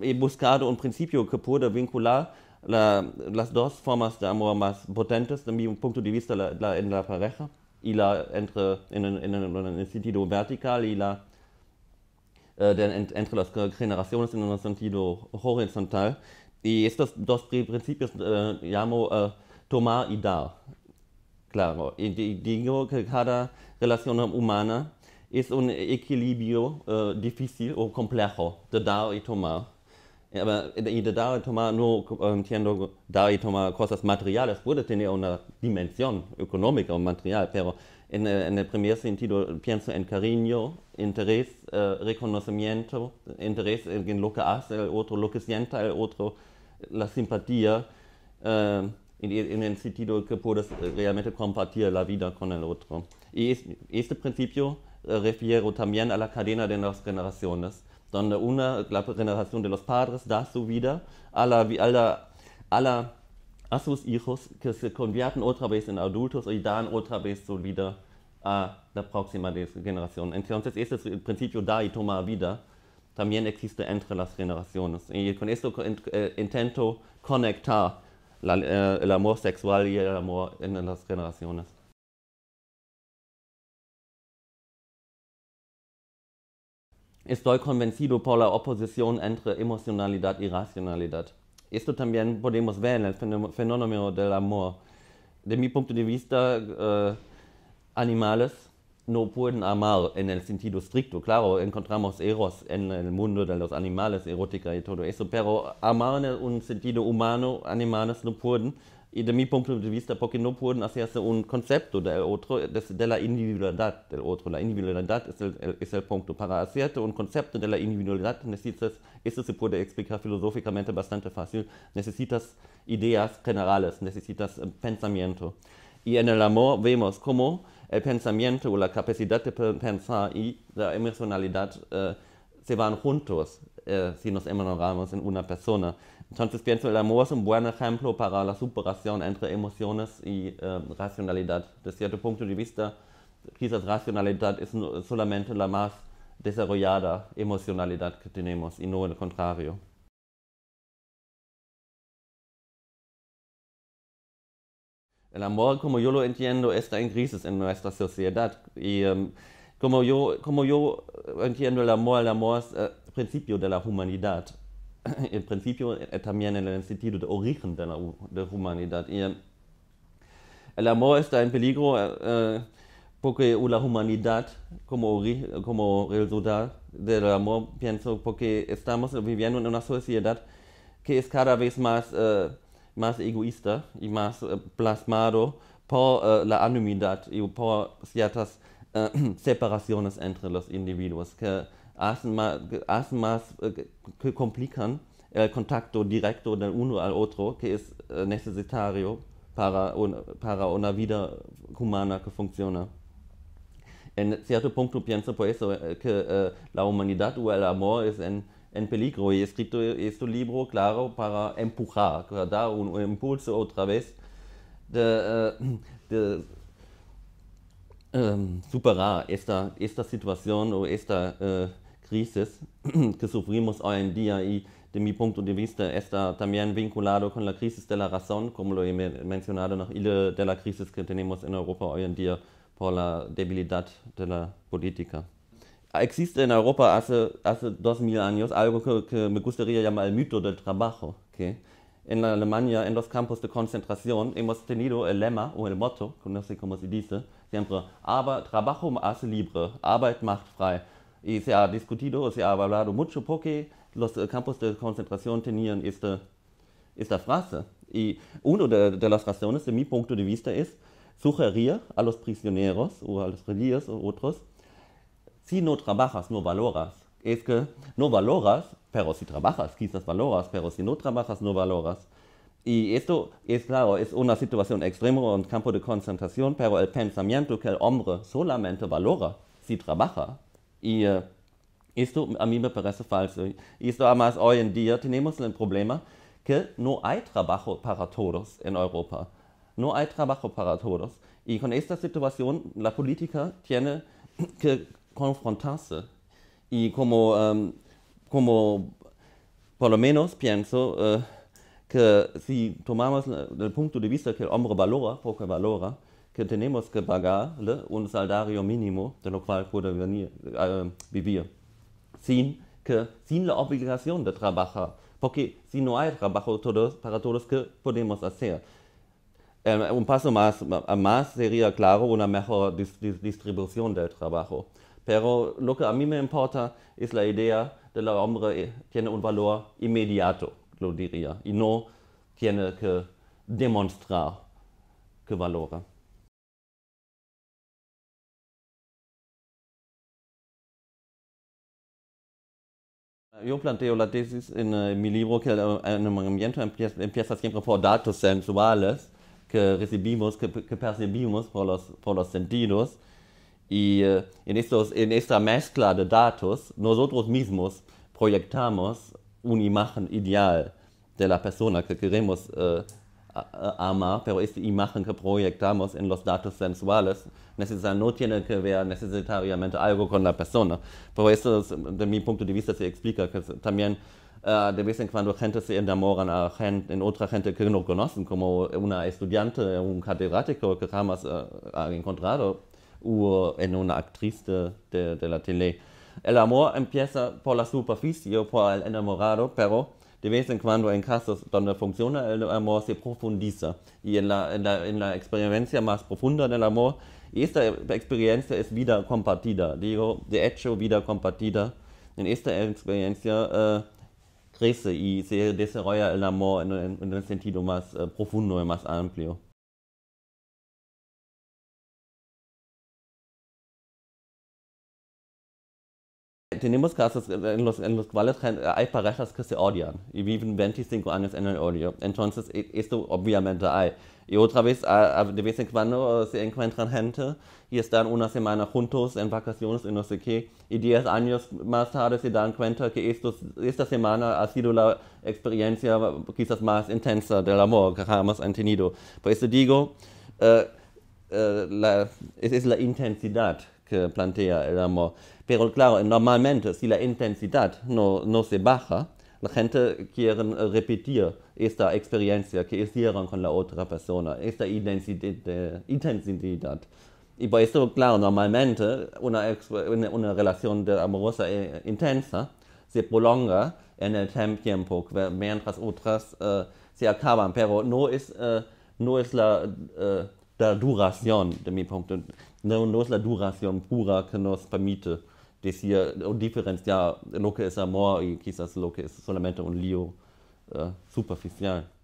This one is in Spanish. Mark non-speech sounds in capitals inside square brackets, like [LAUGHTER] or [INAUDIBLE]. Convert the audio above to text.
he buscado un principio que pueda vincular las dos formas de amor más potentes desde mi punto de vista en la pareja y la entre, en, el sentido vertical y la eh, entre las generaciones en el sentido horizontal. Y estos dos principios eh, llamo eh, tomar y dar. Claro, y digo que cada relación humana es un equilibrio difícil o complejo de dar y tomar aber de dar y tomar, no ähm, entiendo, dar y tomar cosas materiales puede tener una dimensión económica o material pero en, el primer sentido pienso en cariño interés äh, reconocimiento interés äh, en lo que hace el otro lo que sienta el otro la simpatía en, el sentido que puedes realmente compartir la vida con el otro y este principio eh, äh, refiero también a la cadena de las generaciones donde una, la generación de los padres da su vida a sus hijos que se convierten otra vez en adultos y dan otra vez su vida a la próxima generación. Entonces, este es principio da y toma vida también existe entre las generaciones. Y con esto eh, intento conectar eh, el amor sexual y el amor en las generaciones. estoy convencido por la oposición entre emocionalidad y racionalidad. Esto también podemos ver en el fenómeno del amor. De mi punto de vista, eh, animales no pueden amar en el sentido estricto. Claro, encontramos eros en el mundo de los animales, erótica y todo eso, pero amar en un sentido humano, animales no pueden, y de mi punto de vista, porque no pueden hacerse un concepto del er otro, de la er individualidad del otro. La er individualidad es el, punto. Para hacerte un concepto de la individualidad necesitas, esto se puede explicar filosóficamente bastante fácil, necesitas ideas generales, necesitas eh, pensamiento. Y en el amor vemos cómo el pensamiento o la capacidad de pensar y la emocionalidad eh, se van juntos eh, si nos enamoramos en una persona. Entonces pienso, el amor es un buen ejemplo para la superación entre emociones y eh, racionalidad. Desde cierto punto de vista, quizás racionalidad es solamente la más desarrollada emocionalidad que tenemos y no el contrario. El amor, como yo lo entiendo, está en crisis en nuestra sociedad. Y em, como, yo, como yo eh, entiendo el amor, el amor es el eh, principio de la humanidad en [COUGHS] principio también en el sentido de origen de la de humanidad. el amor está en peligro eh, porque la humanidad, como, como resultado del amor, pienso, porque estamos viviendo en una sociedad que es cada vez más, eh, más egoísta y más eh, plasmado por la anonimidad y por ciertas [COUGHS] separaciones entre los individuos que hace más, complican äh, el äh, contacto directo del uno al otro, que es äh, necesario para, para una vida humana que funcione. En cierto punto pienso por eso eh, que eh, la humanidad o el amor es en, en peligro y he escrito este libro, claro, para empujar, para dar un, impulso otra vez de, eh, de superar esta, esta situación o esta... crisis [CLEARS THROAT] que sufrimos hoy en día y de mi punto de vista está también vinculado con la crisis de la razón, como lo he mencionado en de la crisis que tenemos en Europa hoy en día por la debilidad de la política. Existe en Europa hace, hace 2000 años algo que, me gustaría llamar el mito del trabajo, en Alemania, en los campos de concentración, hemos tenido el lema o el motto, no sé cómo se dice, siempre, aber trabajo hace libre, Arbeit macht frei y se ha discutido, se ha hablado mucho porque los eh, campos de concentración tenían esta, esta frase. Y una de, las razones de mi punto de vista es sugerir a los prisioneros o a los relíes o otros, si no trabajas, no valoras. Es que no valoras, pero si trabajas, quizás valoras, pero si no trabajas, no valoras. Y esto es claro, es una situación extrema, un campo de concentración, pero el pensamiento que el hombre solamente valora si trabaja, y eh, esto a mí me parece falso. esto además hoy en día tenemos el problema que no hay trabajo para todos en Europa. No hay trabajo para todos. Y con esta situación la política tiene que confrontarse. Y como, em, por lo menos pienso eh, que si tomamos el punto de vista que el hombre valora, porque valora, que tenemos que pagarle un salario mínimo, de lo cual puede eh, vivir, sin, sin la obligación de trabajar, porque si no hay trabajo para todos, ¿qué podemos hacer? un paso más, más sería, claro, una mejor distribución del trabajo. Pero lo que a mí me importa es la idea de que la hombre eh, tiene un valor inmediato, lo diría, y no tiene que demostrar que valora. Yo planteo la tesis en, eh, mi libro que eh, el enamoramiento empieza, siempre por datos sensuales que recibimos, que, percibimos por los, los sentidos. Y eh, en, estos, en esta mezcla de datos, nosotros mismos proyectamos una imagen ideal de la persona que queremos Äh, ama, pero esta imagen que proyectamos en los datos sensuales no tiene que ver necesariamente algo con la persona. Pero eso, de mi punto de vista, se explica que también äh, de vez en cuando gente se enamora a en otra gente que no conocen, como una estudiante, un catedrático que jamás äh, ha encontrado, o en una actriz de, de la tele. El amor empieza por la superficie, por el enamorado, pero Debes en cuando en casos donde funciona el amor se profundiza. Y en la, en la, en la experiencia más profunda del amor, esta experiencia es vida compartida. Digo, de hecho, vida compartida. En esta experiencia eh, crece y se desarrolla el amor en, en, en el sentido más eh, profundo y más amplio. tenemos casos eh, en los, cuales hay parejas que se odian y viven 25 años en el odio. Entonces, e, esto obviamente hay. Y otra vez, de vez en cuando eh, se encuentran gente y están una semana juntos en vacaciones y no sé qué. Y 10 años más tarde se dan cuenta que esta semana ha sido la experiencia quizás más intensa del amor que jamás han tenido. Por eso digo, eh, es la intensidad que plantea el amor. Pero claro, normalmente si la intensidad no, se baja, la gente quiere repetir esta experiencia que hicieron con la otra persona, esta intensidad. Y por eso, claro, normalmente una, relación de amorosa eh, intensa se prolonga en el tiempo, mientras otras eh, se acaban, pero no es, eh, no es la... da duration de mi punto. No, ne, no es la duración pura que nos permite decir o oh, diferenciar lo que es amor y quizás lo que es solamente un lío uh, superficial.